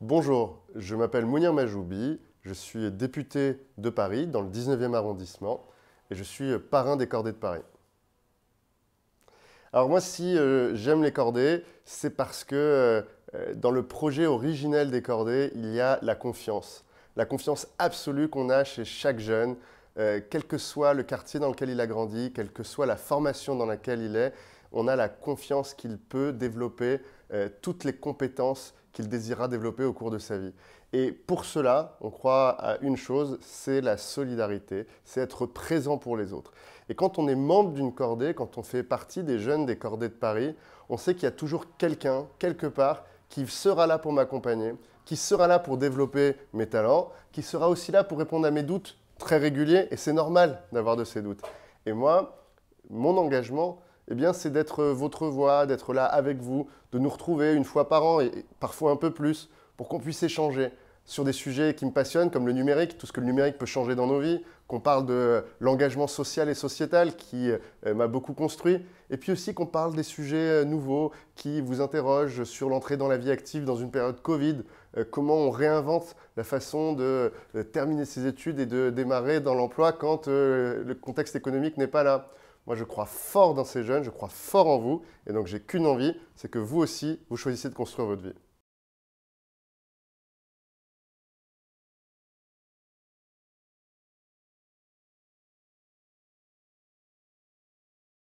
Bonjour, je m'appelle Mounir Majoubi, je suis député de Paris dans le 19e arrondissement et je suis parrain des cordées de Paris. Alors moi, si euh, j'aime les cordées, c'est parce que euh, euh, dans le projet originel des cordées, il y a la confiance. La confiance absolue qu'on a chez chaque jeune, quel que soit le quartier dans lequel il a grandi, quelle que soit la formation dans laquelle il est, on a la confiance qu'il peut développer euh, toutes les compétences qu'il désira développer au cours de sa vie. Et pour cela, on croit à une chose, c'est la solidarité, c'est être présent pour les autres. Et quand on est membre d'une cordée, quand on fait partie des jeunes des cordées de Paris, on sait qu'il y a toujours quelqu'un, quelque part, qui sera là pour m'accompagner, qui sera là pour développer mes talents, qui sera aussi là pour répondre à mes doutes très réguliers, et c'est normal d'avoir de ces doutes. Et moi, mon engagement, eh c'est d'être votre voix, d'être là avec vous, de nous retrouver une fois par an et parfois un peu plus pour qu'on puisse échanger sur des sujets qui me passionnent comme le numérique, tout ce que le numérique peut changer dans nos vies, qu'on parle de l'engagement social et sociétal qui euh, m'a beaucoup construit, et puis aussi qu'on parle des sujets euh, nouveaux qui vous interrogent sur l'entrée dans la vie active dans une période Covid, euh, comment on réinvente la façon de terminer ses études et de démarrer dans l'emploi quand le contexte économique n'est pas là. Moi, je crois fort dans ces jeunes, je crois fort en vous. Et donc, j'ai qu'une envie, c'est que vous aussi, vous choisissez de construire votre vie.